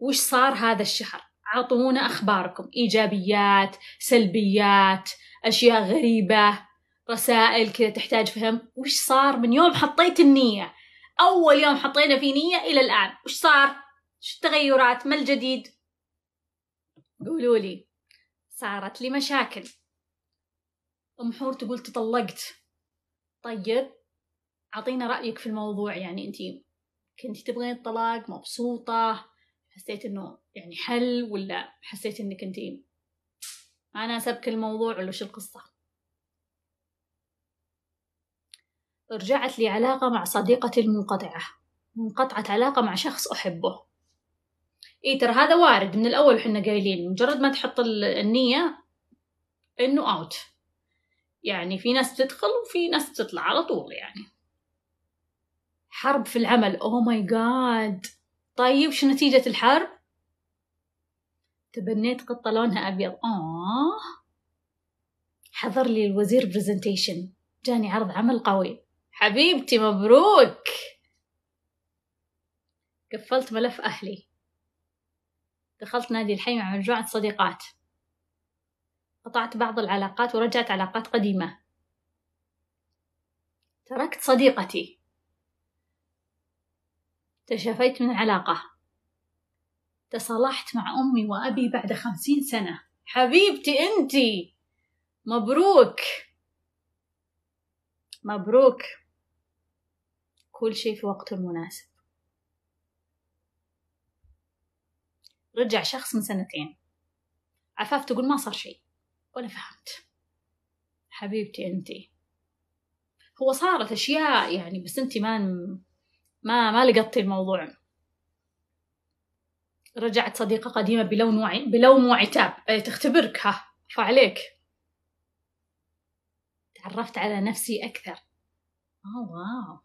وش صار هذا الشهر اعطونا أخباركم إيجابيات سلبيات أشياء غريبة رسائل كذا تحتاج فهم وش صار من يوم حطيت النية أول يوم حطينا فيه نية إلى الآن وش صار شو التغيرات ما الجديد قولوا لي صارت لي مشاكل أم حور تقول تطلقت طيب أعطينا رأيك في الموضوع يعني أنت كنت تبغين الطلاق مبسوطة حسيت أنه يعني حل ولا حسيت أنك أنت ما ناسبك الموضوع ولا شو القصة رجعت لي علاقة مع صديقتي المنقطعة انقطعت علاقة مع شخص أحبه اي ترى هذا وارد من الأول حنا قايلين مجرد ما تحط النية إنه أوت يعني في ناس تدخل وفي ناس تطلع على طول يعني حرب في العمل اوه ماي جاد طيب شو نتيجة الحرب؟ تبنيت قطة لونها أبيض آه حضر لي الوزير برزنتيشن جاني عرض عمل قوي حبيبتي مبروك قفلت ملف أهلي دخلت نادي الحي مع مجموعة صديقات قطعت بعض العلاقات ورجعت علاقات قديمة تركت صديقتي تشافيت من العلاقة تصالحت مع أمي وأبي بعد خمسين سنة حبيبتي أنتي مبروك مبروك كل شيء في وقته المناسب رجع شخص من سنتين عفاف تقول ما صار شيء ولا فهمت حبيبتي أنتي هو صارت أشياء يعني بس أنتي ما ما ما لقطتي الموضوع رجعت صديقة قديمة بلون وعي بلون وعي تاب أي تختبرك ها فعليك تعرفت على نفسي أكثر أوه واو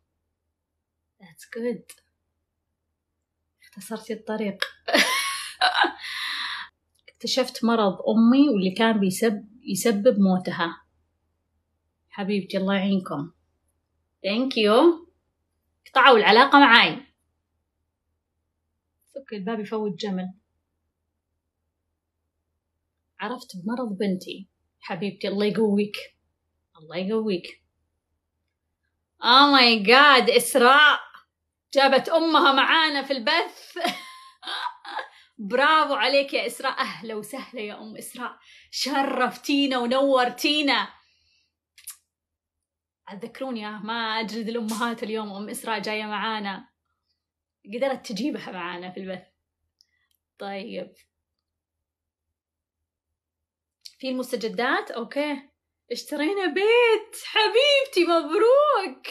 That's good اختصرتي الطريق اكتشفت مرض أمي واللي كان بيسب يسبب موتها حبيبتي الله يعينكم Thank you قطعوا العلاقة معاي فك الباب يفوت جمل عرفت بمرض بنتي حبيبتي الله يقويك الله يقويك او ماي جاد اسراء جابت امها معانا في البث برافو عليك يا اسراء اهلا وسهلا يا ام اسراء شرفتينا ونورتينا تذكروني ما اجلد الامهات اليوم ام اسراء جايه معانا قدرت تجيبها معانا في البث طيب في المستجدات اوكي اشترينا بيت حبيبتي مبروك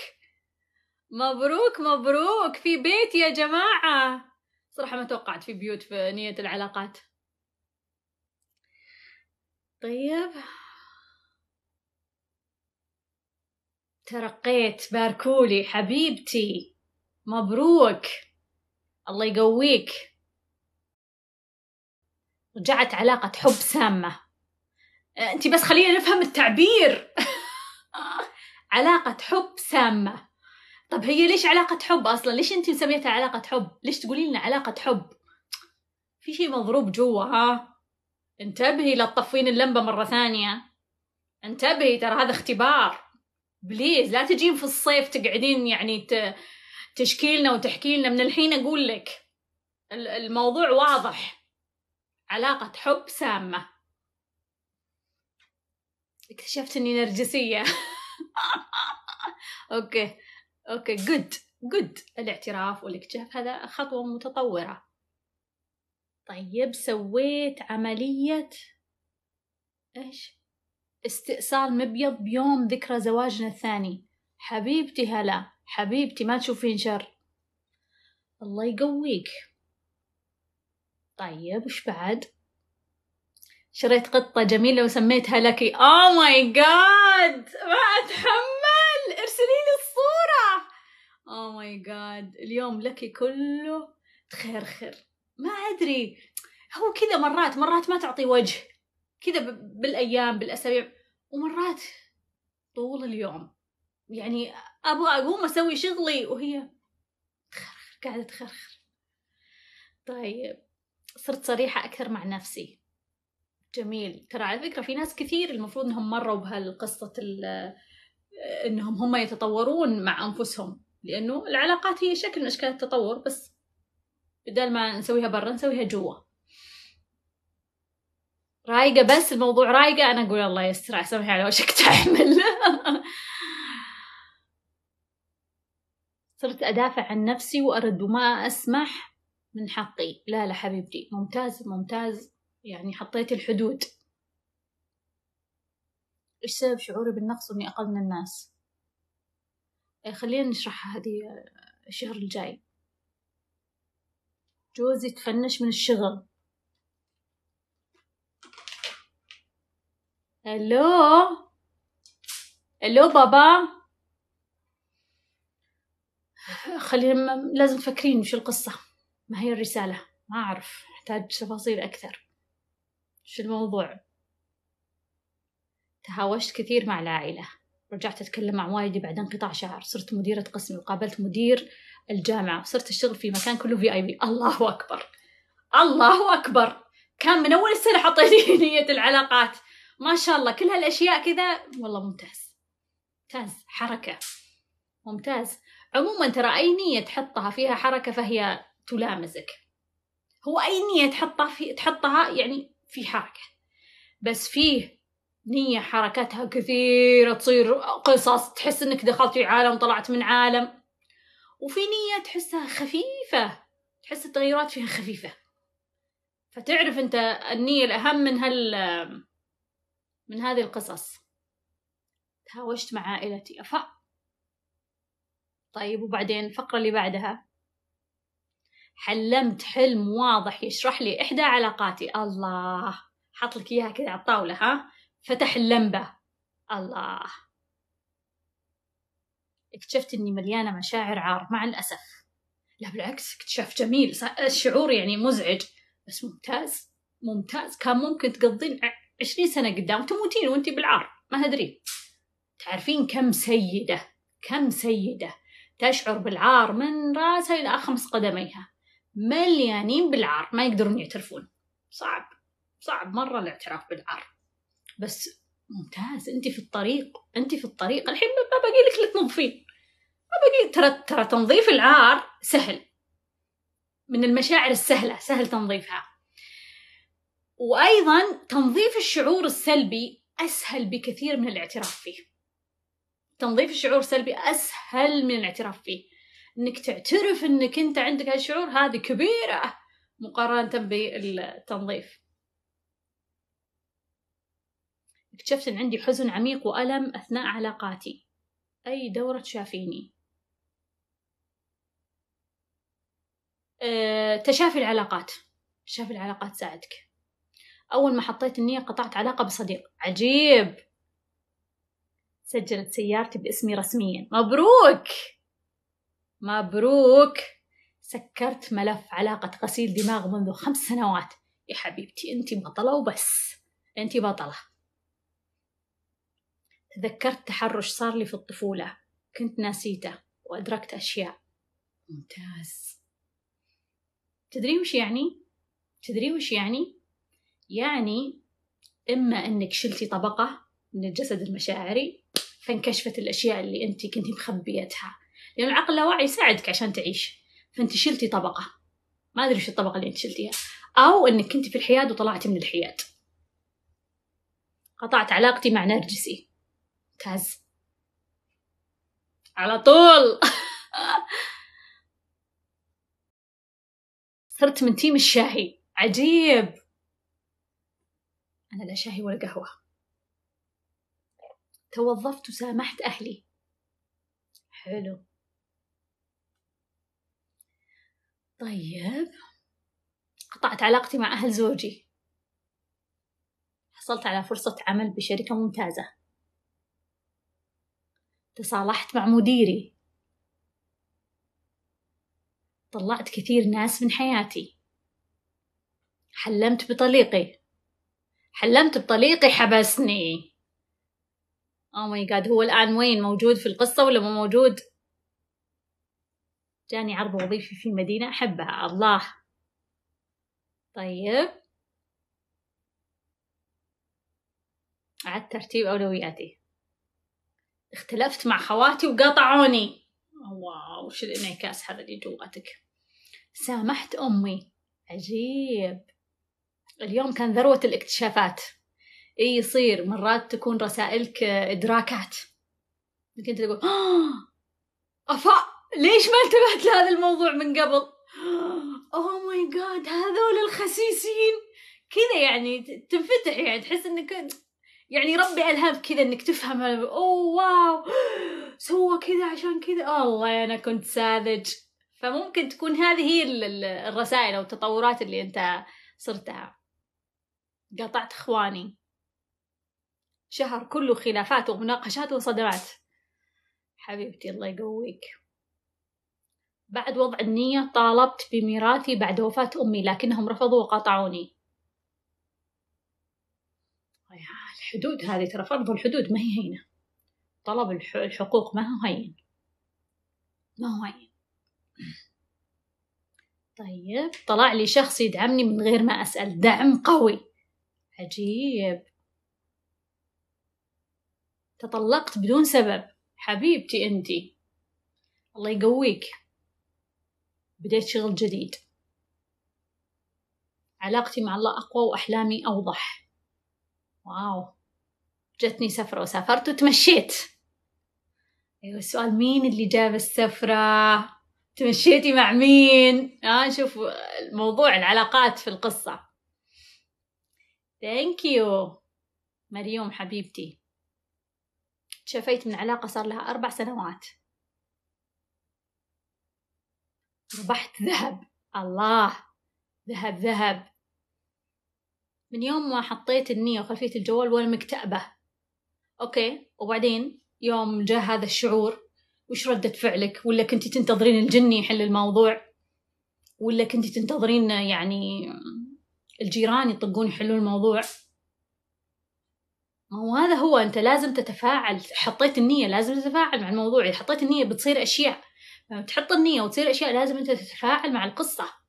مبروك مبروك في بيت يا جماعة صراحة ما توقعت في بيوت في نية العلاقات طيب ترقيت باركولي حبيبتي مبروك الله يقويك رجعت علاقة حب سامة أه، انتي بس خلينا نفهم التعبير علاقة حب سامة طب هي ليش علاقة حب أصلا ليش انتي مسميتها علاقة حب ليش تقولي لنا علاقة حب في شي مضروب جوا ها انتبهي لا تطفين اللمبة مرة ثانية انتبهي ترى هذا اختبار بليز لا تجين في الصيف تقعدين يعني تشكيلنا وتحكيلنا من الحين اقول لك الموضوع واضح علاقة حب سامة اكتشفت اني نرجسية اوكي اوكي جود جود الاعتراف والاكتشاف هذا خطوة متطورة طيب سويت عملية ايش استئصال مبيض بيوم ذكرى زواجنا الثاني حبيبتي هلا حبيبتي ما تشوفين شر الله يقويك طيب وش بعد شريت قطة جميلة وسميتها لكي اوه ماي جاد ما اتحمل ارسلي لي الصورة اوه ماي جاد اليوم لكي كله خير خير ما ادري هو كذا مرات مرات ما تعطي وجه كذا بالايام بالاسابيع ومرات طول اليوم يعني ابغى اقوم اسوي شغلي وهي تخرخر قاعده تخرخر طيب صرت صريحه اكثر مع نفسي جميل ترى على فكره في ناس كثير المفروض انهم مروا بهالقصه انهم هم يتطورون مع انفسهم لانه العلاقات هي شكل من اشكال التطور بس بدل ما نسويها برا نسويها جوا رايقة بس الموضوع رايقة أنا أقول الله يستر على سمحي على وشك تحمل صرت أدافع عن نفسي وأرد وما أسمح من حقي لا لا حبيبتي ممتاز ممتاز يعني حطيت الحدود إيش سبب شعوري بالنقص وإني أقل من الناس إيه، خلينا نشرحها هذه الشهر الجاي جوزي تفنش من الشغل الو الو بابا خلينا لازم تفكرين وش القصة ما هي الرسالة ما أعرف أحتاج تفاصيل أكثر شو الموضوع تهاوشت كثير مع العائلة رجعت أتكلم مع والدي بعد انقطاع شهر صرت مديرة قسم وقابلت مدير الجامعة صرت أشتغل في مكان كله في آي بي الله أكبر الله أكبر كان من أول السنة حطيت نية العلاقات ما شاء الله كل هالاشياء كذا والله ممتاز ممتاز حركه ممتاز عموما ترى اي نيه تحطها فيها حركه فهي تلامسك هو اي نيه تحطها في تحطها يعني في حركه بس فيه نية حركاتها كثيرة تصير قصص تحس انك دخلت في عالم طلعت من عالم وفي نية تحسها خفيفة تحس التغيرات فيها خفيفة فتعرف انت النية الأهم من هال من هذه القصص تهاوشت مع عائلتي أفا طيب وبعدين الفقرة اللي بعدها حلمت حلم واضح يشرح لي إحدى علاقاتي الله حط لك إياها كذا على الطاولة ها فتح اللمبة الله اكتشفت اني مليانة مشاعر عار مع الأسف لا بالعكس اكتشاف جميل الشعور يعني مزعج بس ممتاز ممتاز كان ممكن تقضين 20 سنه قدام تموتين وانت بالعار ما تدري تعرفين كم سيده كم سيده تشعر بالعار من راسها الى خمس قدميها مليانين بالعار ما يقدرون يعترفون صعب صعب مره الاعتراف بالعار بس ممتاز انت في الطريق انت في الطريق الحين ما باقي لك لتنظفين تنظفين ما باقي ترى ترى تنظيف العار سهل من المشاعر السهله سهل تنظيفها وايضا تنظيف الشعور السلبي اسهل بكثير من الاعتراف فيه تنظيف الشعور السلبي اسهل من الاعتراف فيه انك تعترف انك انت عندك هالشعور هذه كبيره مقارنه بالتنظيف اكتشفت ان عندي حزن عميق والم اثناء علاقاتي اي دوره تشافيني أه، تشافي العلاقات تشافي العلاقات ساعدك أول ما حطيت النية قطعت علاقة بصديق عجيب سجلت سيارتي باسمي رسميا مبروك مبروك سكرت ملف علاقة غسيل دماغ منذ خمس سنوات يا حبيبتي أنت بطلة وبس أنت بطلة تذكرت تحرش صار لي في الطفولة كنت ناسيته وأدركت أشياء ممتاز تدري وش يعني؟ تدري وش يعني؟ يعني إما أنك شلتي طبقة من الجسد المشاعري فانكشفت الأشياء اللي أنت كنتي مخبيتها لأن يعني العقل اللاواعي يساعدك عشان تعيش فأنت شلتي طبقة ما أدري وش الطبقة اللي أنت شلتيها أو أنك كنت في الحياد وطلعتي من الحياد قطعت علاقتي مع نرجسي ممتاز على طول صرت من تيم الشاهي عجيب أنا لا شاهي ولا قهوة توظفت وسامحت أهلي حلو طيب قطعت علاقتي مع أهل زوجي حصلت على فرصة عمل بشركة ممتازة تصالحت مع مديري طلعت كثير ناس من حياتي حلمت بطليقي حلمت بطليقي حبسني او ماي جاد هو الان وين موجود في القصه ولا مو موجود جاني عرض وظيفي في مدينه احبها الله طيب أعدت ترتيب أولوياتي اختلفت مع خواتي وقطعوني واو شو الانعكاس هذا اللي جواتك سامحت أمي عجيب اليوم كان ذروة الاكتشافات اي يصير مرات تكون رسائلك ادراكات انك انت تقول آه! افا ليش ما انتبهت لهذا الموضوع من قبل اوه ماي جاد هذول الخسيسين كذا يعني تنفتح يعني تحس انك يعني ربي الهاب كذا انك تفهم اوه واو سوى كذا عشان كذا الله انا كنت ساذج فممكن تكون هذه هي الرسائل او التطورات اللي انت صرتها قطعت إخواني شهر كله خلافات ومناقشات وصدمات حبيبتي الله يقويك بعد وضع النية طالبت بميراثي بعد وفاة أمي لكنهم رفضوا وقاطعوني الحدود هذه ترى فرض الحدود ما هي هينة طلب الحقوق ما هو هين ما هو هين طيب طلع لي شخص يدعمني من غير ما أسأل دعم قوي عجيب تطلقت بدون سبب حبيبتي أنتي الله يقويك بديت شغل جديد علاقتي مع الله أقوى وأحلامي أوضح واو جتني سفرة وسافرت وتمشيت أيوة السؤال مين اللي جاب السفرة تمشيتي مع مين آه شوف موضوع العلاقات في القصة ثانك يو مريوم حبيبتي شفيت من علاقة صار لها أربع سنوات ربحت ذهب الله ذهب ذهب من يوم ما حطيت النية وخلفية الجوال وأنا مكتئبة أوكي وبعدين يوم جاء هذا الشعور وش ردة فعلك ولا كنتي تنتظرين الجني يحل الموضوع ولا كنتي تنتظرين يعني الجيران يطقون يحلون الموضوع ما هو هذا هو انت لازم تتفاعل حطيت النيه لازم تتفاعل مع الموضوع اذا حطيت النيه بتصير اشياء تحط النيه وتصير اشياء لازم انت تتفاعل مع القصه